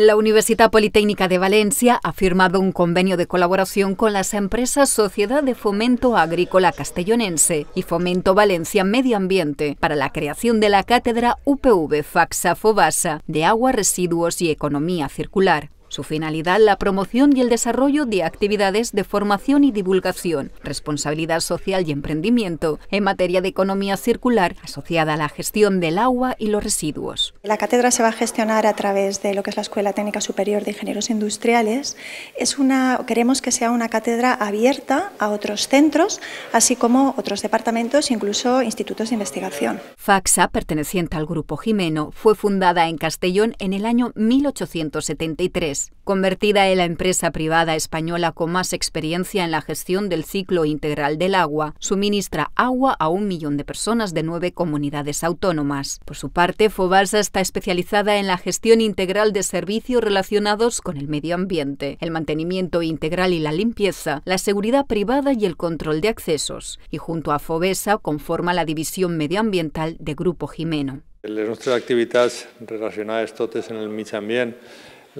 La Universidad Politécnica de Valencia ha firmado un convenio de colaboración con las empresas Sociedad de Fomento Agrícola Castellonense y Fomento Valencia Medio Ambiente para la creación de la cátedra UPV Faxa Fobasa de Agua, Residuos y Economía Circular. Su finalidad, la promoción y el desarrollo de actividades de formación y divulgación, responsabilidad social y emprendimiento en materia de economía circular asociada a la gestión del agua y los residuos. La cátedra se va a gestionar a través de lo que es la Escuela Técnica Superior de Ingenieros Industriales. Es una, queremos que sea una cátedra abierta a otros centros, así como otros departamentos, incluso institutos de investigación. FAXA, perteneciente al Grupo Jimeno, fue fundada en Castellón en el año 1873 convertida en la empresa privada española con más experiencia en la gestión del ciclo integral del agua, suministra agua a un millón de personas de nueve comunidades autónomas. Por su parte, FOBASA está especializada en la gestión integral de servicios relacionados con el medio ambiente, el mantenimiento integral y la limpieza, la seguridad privada y el control de accesos, y junto a Fobesa conforma la división medioambiental de Grupo Jimeno. Les nuestras actividades relacionadas totes en el mig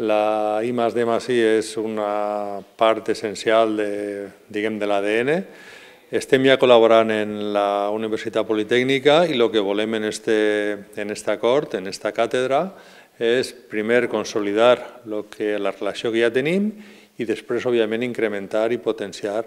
La I más D más I és una part essencial de, diguem, de l'ADN. Estem ja col·laborant en la Universitat Politècnica i el que volem en este, en este acord, en esta càtedra, és primer consolidar lo que, la relació que ja tenim i després, òbviament, incrementar i potenciar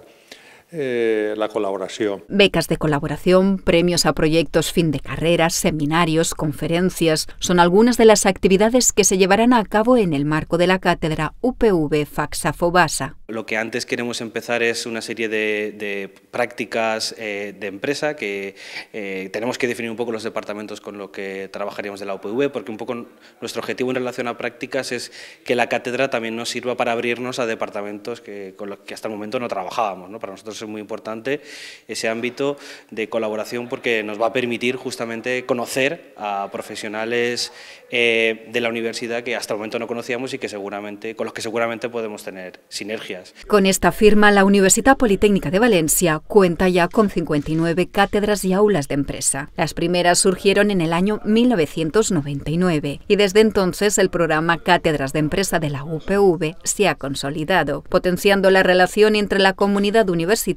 Eh, la colaboración. Becas de colaboración, premios a proyectos fin de carreras, seminarios, conferencias, son algunas de las actividades que se llevarán a cabo en el marco de la cátedra UPV Faxafobasa. Lo que antes queremos empezar es una serie de, prácticas eh, de empresa que eh, tenemos que definir un poco los departamentos con lo que trabajaríamos de la UPV, porque un poco nuestro objetivo en relación a prácticas es que la cátedra también nos sirva para abrirnos a departamentos que, con los que hasta el momento no trabajábamos. ¿no? Para nosotros es muy importante, ese ámbito de colaboración, porque nos va a permitir justamente conocer a profesionales eh, de la universidad que hasta el momento no conocíamos y que seguramente, con los que seguramente podemos tener sinergias. Con esta firma, la Universidad Politécnica de Valencia cuenta ya con 59 cátedras y aulas de empresa. Las primeras surgieron en el año 1999 y desde entonces el programa Cátedras de Empresa de la UPV se ha consolidado, potenciando la relación entre la comunidad universitaria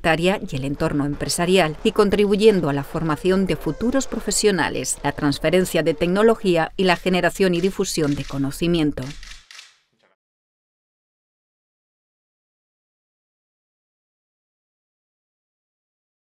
y el entorno empresarial, y contribuyendo a la formación de futuros profesionales, la transferencia de tecnología y la generación y difusión de conocimiento.